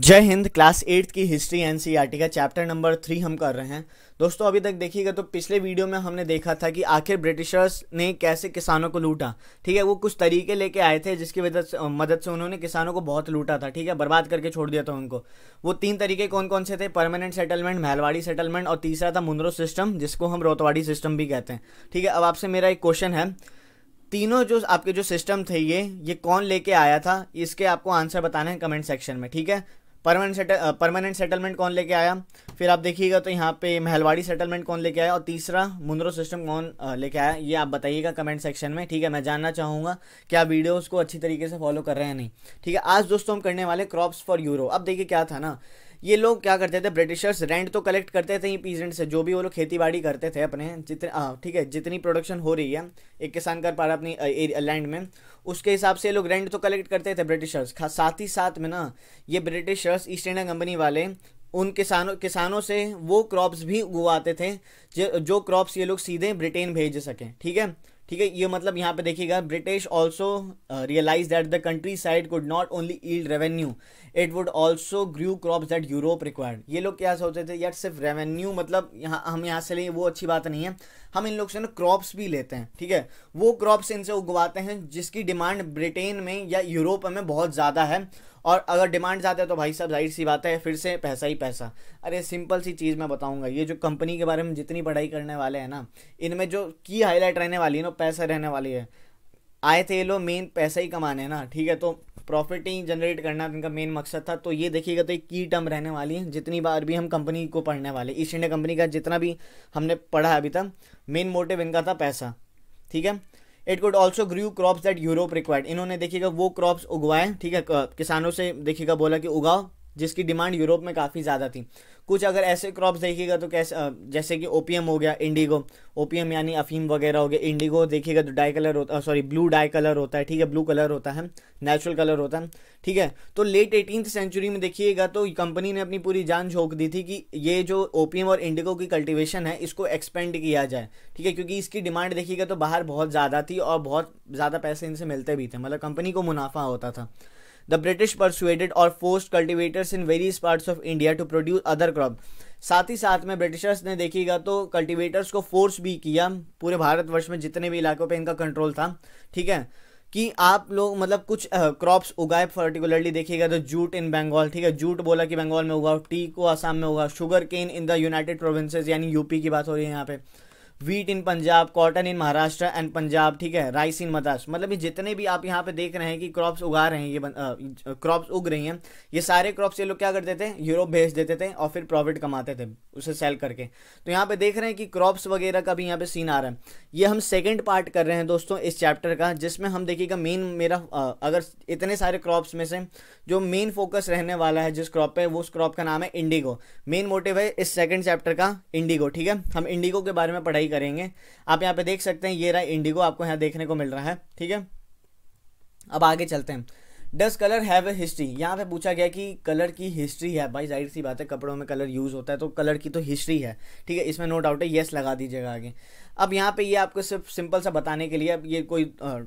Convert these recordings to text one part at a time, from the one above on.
जय हिंद class eighth की हिस्ट्री टी का चैप्टर नंबर थ्री हम कर रहे हैं दोस्तों अभी तक देखिएगा तो पिछले वीडियो में हमने देखा था कि आखिर ब्रिटिशर्स ने कैसे किसानों को लूटा ठीक है वो कुछ तरीके लेके आए थे जिसकी वजह से मदद से उन्होंने किसानों को बहुत लूटा था ठीक है बर्बाद करके छोड़ दिया था उनको वो तीन तरीके कौन कौन से थे परमानेंट सेटलमेंट महलवाड़ी सेटलमेंट और तीसरा था मुंद्रो सिस्टम जिसको हम रोतवाड़ी सिस्टम भी कहते हैं ठीक है अब आपसे मेरा एक क्वेश्चन है तीनों जो आपके जो सिस्टम थे ये ये कौन लेके आया था इसके आपको आंसर बताना है कमेंट सेक्शन में ठीक है परमानेंट सेटल परमानेंट सेटलमेंट कौन लेके आया फिर आप देखिएगा तो यहाँ पे महलवाड़ी सेटलमेंट कौन लेके आया और तीसरा मुंद्रो सिस्टम कौन uh, लेके आया ये आप बताइएगा कमेंट सेक्शन में ठीक है मैं जानना चाहूँगा कि आप वीडियोज़ को अच्छी तरीके से फॉलो कर रहे हैं नहीं ठीक है आज दोस्तों हम करने वाले क्रॉप्स फॉर यूरो अब देखिए क्या था ना ये लोग क्या करते थे ब्रिटिशर्स रेंट तो कलेक्ट करते थे पीजेंट से जो भी वो लोग खेती बाड़ी करते थे अपने जितने हाँ, ठीक है जितनी प्रोडक्शन हो रही है एक किसान कर पा रहा अपनी लैंड में उसके हिसाब से ये लोग रेंट तो कलेक्ट करते थे ब्रिटिशर्स साथ ही साथ में ना ये ब्रिटिशर्स ईस्ट इंडिया कंपनी वाले उन किसानों किसानों से वो क्रॉप्स भी उगवाते थे जो जो क्रॉप्स ये लोग सीधे ब्रिटेन भेज सकें ठीक है ठीक है ये मतलब यहाँ पे देखिएगा British also realise that the countryside could not only yield revenue it would also grow crop that Europe required ये लोग क्या सोचते थे यार सिर्फ रेवेन्यू मतलब यहाँ हम यहाँ से लें वो अच्छी बात नहीं है हम इन लोग से ना क्रॉप्स भी लेते हैं ठीक है वो क्रॉप्स इनसे उगवाते हैं जिसकी डिमांड ब्रिटेन में या यूरोप में बहुत ज़्यादा है और अगर डिमांड ज़्यादा है तो भाई साहब जाहिर सी बात है फिर से पैसा ही पैसा अरे सिंपल सी चीज़ मैं बताऊँगा ये जो कंपनी के बारे में जितनी पढ़ाई करने वाले हैं ना इनमें जो की हाईलाइट रहने वाली है ना पैसा रहने वाली है आए थे ये लोग मेन पैसा ही कमाने ना ठीक है तो प्रॉफिट ही जनरेट करना इनका मेन मकसद था तो ये देखिएगा तो एक की टर्म रहने वाली है जितनी बार भी हम कंपनी को पढ़ने वाले ईस्ट इंडिया कंपनी का जितना भी हमने पढ़ा है अभी तक मेन मोटिव इनका था पैसा ठीक है it could also grow crops that Europe required इन्होंने देखिएगा वो क्रॉप्स उगवाए ठीक है किसानों से देखिएगा बोला कि उगाओ जिसकी डिमांड यूरोप में काफ़ी ज़्यादा थी कुछ अगर ऐसे क्रॉप्स देखिएगा तो कैसे जैसे कि ओपीएम हो गया इंडिगो ओपीएम यानी अफीम वगैरह हो गया इंडिगो देखिएगा तो डाई कलर होता सॉरी ब्लू डाई कलर होता है ठीक है ब्लू कलर होता है नेचुरल कलर होता है ठीक है तो लेट एटीन सेंचुरी में देखिएगा तो कंपनी ने अपनी पूरी जान झोंक दी थी कि ये जो ओपीएम और इंडिगो की कल्टिवेशन है इसको एक्सपेंड किया जाए ठीक है क्योंकि इसकी डिमांड देखिएगा तो बाहर बहुत ज़्यादा थी और बहुत ज़्यादा पैसे इनसे मिलते भी थे मतलब कंपनी को मुनाफा होता था द ब्रिटिश परसुएटेड और force cultivators in various parts of India to produce other crop साथ ही साथ में ब्रिटिशर्स ने देखिएगा तो कल्टिवेटर्स को फोर्स भी किया पूरे भारतवर्ष में जितने भी इलाकों पर इनका कंट्रोल था ठीक है कि आप लोग मतलब कुछ क्रॉप्स उगाए पर्टिकुलरली देखिएगा तो जूट इन बंगाल ठीक है जूट बोला कि बंगाल में उगाओ टी को आसाम में उगाओ sugar cane in the United Provinces यानी यूपी की बात हो रही है यहाँ पे wheat in Punjab cotton in Maharashtra and Punjab ठीक है राइस इन मद्रास मतलब ये जितने भी आप यहाँ पे देख रहे हैं कि क्रॉप्स उगा रहे हैं ये क्रॉप्स उग रही हैं ये सारे क्रॉप्स ये लोग क्या करते थे यूरोप भेज देते थे और फिर प्रॉफिट कमाते थे उसे सेल करके तो यहाँ पे देख रहे हैं कि क्रॉप्स वगैरह का भी यहाँ पे सीन आ रहा है ये हम सेकंड पार्ट कर रहे हैं दोस्तों इस चैप्टर का जिसमें हम देखिएगा मेन मेरा अगर इतने सारे क्रॉप्स में से जो मेन फोकस रहने वाला है जिस क्रॉप पे वो उस क्रॉप का नाम है इंडिगो मेन मोटिव है इस सेकेंड चैप्टर का इंडिगो ठीक है हम इंडिगो के बारे में पढ़ाई करेंगे आप यहाँ पर देख सकते हैं ये रहा इंडिगो आपको यहाँ देखने को मिल रहा है ठीक है अब आगे चलते हैं does colour have a history यहाँ पे पूछा गया कि कलर की हिस्ट्री है भाई जाहिर सी बात है कपड़ों में कलर यूज़ होता है तो कलर की तो हिस्ट्री है ठीक है इसमें नो डाउट है येस लगा दीजिएगा आगे अब यहाँ पे ये आपको सिर्फ सिंपल सा बताने के लिए अब ये कोई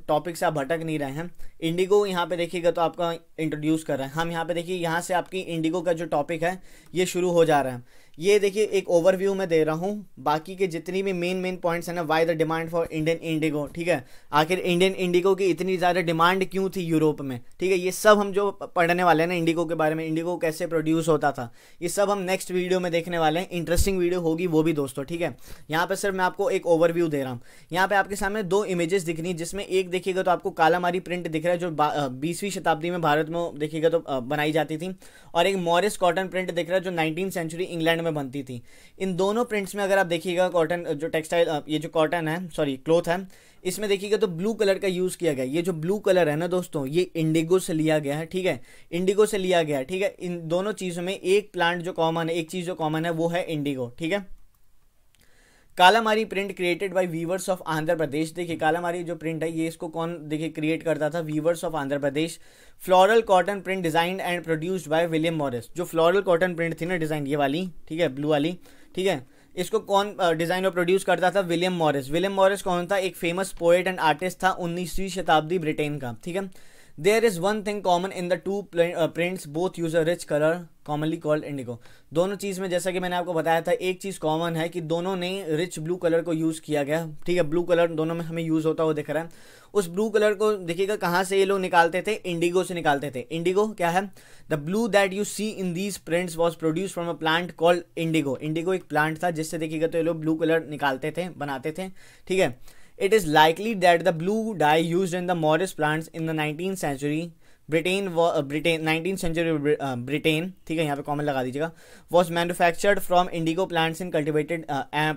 टॉपिक से आप भटक नहीं रहे हैं इंडिगो यहाँ पे देखिएगा तो आपका इंट्रोड्यूस कर रहे हैं हम यहाँ पे देखिए यहाँ से आपकी इंडिगो का जो टॉपिक है ये शुरू हो जा रहा है ये देखिए एक ओवरव्यू मैं दे रहा हूँ बाकी के जितनी भी मेन मेन पॉइंट्स हैं ना why the demand for Indian indigo ठीक है आखिर इंडियन इंडिगो की इतनी ज़्यादा डिमांड क्यों थी यूरोप में ठीक है ये सब हम जो पढ़ने वाले हैं ना इंडिगो के बारे में इंडिगो कैसे प्रोड्यूस होता था ये सब हम नेक्स्ट वीडियो में देखने वाले हैं इंटरेस्टिंग वीडियो होगी वो भी दोस्तों ठीक है यहाँ पर सिर्फ मैं आपको एक ओवरव्यू दे रहा हूँ यहाँ पर आपके सामने दो इमेजेस दिख रही जिसमें एक देखिएगा तो आपको कालामारी प्रिंट दिख रहा है जो बीसवीं शताब्दी में भारत में देखिएगा तो बनाई जाती थी और एक मॉरिस कॉटन प्रिंट दिख रहा है जो नाइनटीन सेंचुरी इंग्लैंड में बनती थी इन दोनों प्रिंट्स में अगर आप देखिएगा कॉटन जो टेक्सटाइल ये जो कॉटन है सॉरी क्लोथ है इसमें देखिएगा तो ब्लू कलर का यूज़ किया गया ये जो ब्लू कलर है ना दोस्तों ये इंडिगो से लिया गया है ठीक है इंडिगो से लिया गया है ठीक है इन दोनों चीज़ों में एक प्लांट जो कॉमन है एक चीज़ जो कॉमन है वो है इंडिगो ठीक है kalamkari print created by weavers of Andhra Pradesh देखिए कालामारी जो प्रिंट है ये इसको कौन देखिए क्रिएट करता था weavers of Andhra Pradesh floral cotton print design and produced by William Morris जो फ्लोरल कॉटन प्रिंट थी ना डिजाइन ये वाली ठीक है ब्लू वाली ठीक है इसको कौन डिज़ाइन और प्रोड्यूस करता था विलियम मॉरिस विलियम मॉरिस कौन था एक फेमस पोएट एंड आर्टिस्ट था उन्नीसवीं शताब्दी ब्रिटेन का ठीक है there is one thing common in the two prints both use a rich colour commonly called indigo दोनों चीज़ में जैसा कि मैंने आपको बताया था एक चीज़ कॉमन है कि दोनों ने रिच ब्लू कलर को यूज़ किया गया ठीक है ब्लू कलर दोनों में हमें यूज़ होता हुआ दिख रहा है उस ब्लू कलर को देखिएगा कहाँ से ये लोग निकालते थे इंडिगो से निकालते थे इंडिगो क्या है the blue that you see in these prints was produce from a plant called indigo indigo एक प्लांट था जिससे देखिएगा तो ये लोग ब्लू कलर निकालते थे बनाते थे ठीक है It is likely that the blue dye used in the Morris plants in the 19th century Britain Britain nineteen century Britain ठीक है यहाँ पे कॉमन लगा दीजिएगा was manufactured from indigo plants in cultivated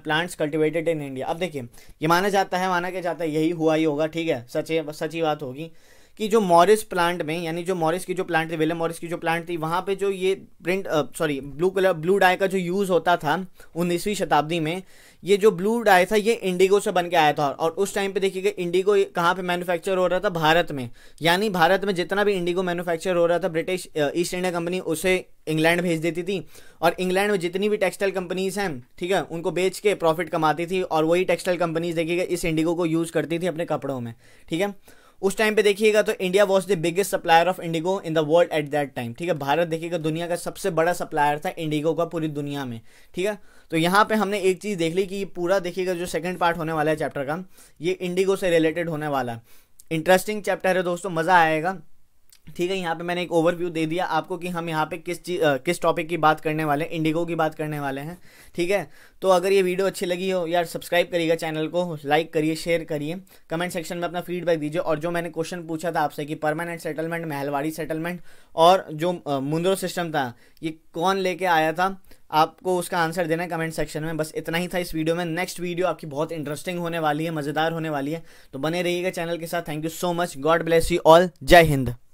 plants cultivated in India अब देखिए ये माना जाता है माना क्या जाता है यही हुआ ही होगा ठीक है सच है बात होगी कि जो मॉरिस प्लांट में यानी जो मॉरिस की जो प्लांट थी विलियम मॉरिस की जो प्लांट थी वहाँ पे जो ये print sorry blue colour blue dye का जो यूज़ होता था उन्नीसवीं शताब्दी में ये जो ब्लू डाई था ये इंडिगो से बन के आया था और उस टाइम पे देखिएगा इंडिगो कहाँ पे मैन्युफैक्चर हो रहा था भारत में यानी भारत में जितना भी इंडिगो मैन्युफैक्चर हो रहा था ब्रिटिश ईस्ट इंडिया कंपनी उसे इंग्लैंड भेज देती थी और इंग्लैंड में जितनी भी टेक्सटाइल कंपनीज हैं ठीक है उनको बेच के प्रॉफिट कमाती थी और वही टेक्सटाइल कंपनीज देखिएगा इस इंडिगो को यूज़ करती थी अपने कपड़ों में ठीक है उस टाइम पे देखिएगा तो India was the biggest supplier of indigo in the world at that time ठीक है भारत देखिएगा दुनिया का सबसे बड़ा सप्लायर था इंडिगो का पूरी दुनिया में ठीक है तो यहाँ पे हमने एक चीज़ देख ली कि पूरा देखिएगा जो सेकंड पार्ट होने वाला है चैप्टर का ये इंडिगो से रिलेटेड होने वाला है इंटरेस्टिंग चैप्टर है दोस्तों मज़ा आएगा ठीक है यहाँ पे मैंने एक ओवरव्यू दे दिया आपको कि हम यहाँ पे किस चीज किस टॉपिक की बात करने वाले हैं इंडिगो की बात करने वाले हैं ठीक है तो अगर ये वीडियो अच्छी लगी हो यार सब्सक्राइब करिएगा चैनल को लाइक करिए शेयर करिए कमेंट सेक्शन में अपना फीडबैक दीजिए और जो मैंने क्वेश्चन पूछा था आपसे कि परमानेंट सेटलमेंट महलवाड़ी सेटलमेंट और जो मुंद्रो सिस्टम था ये कौन लेके आया था आपको उसका आंसर देना है कमेंट सेक्शन में बस इतना ही था इस वीडियो में नेक्स्ट वीडियो आपकी बहुत इंटरेस्टिंग होने वाली है मज़ेदार होने वाली है तो बने रहिएगा चैनल के साथ thank you so much God bless you all जय हिंद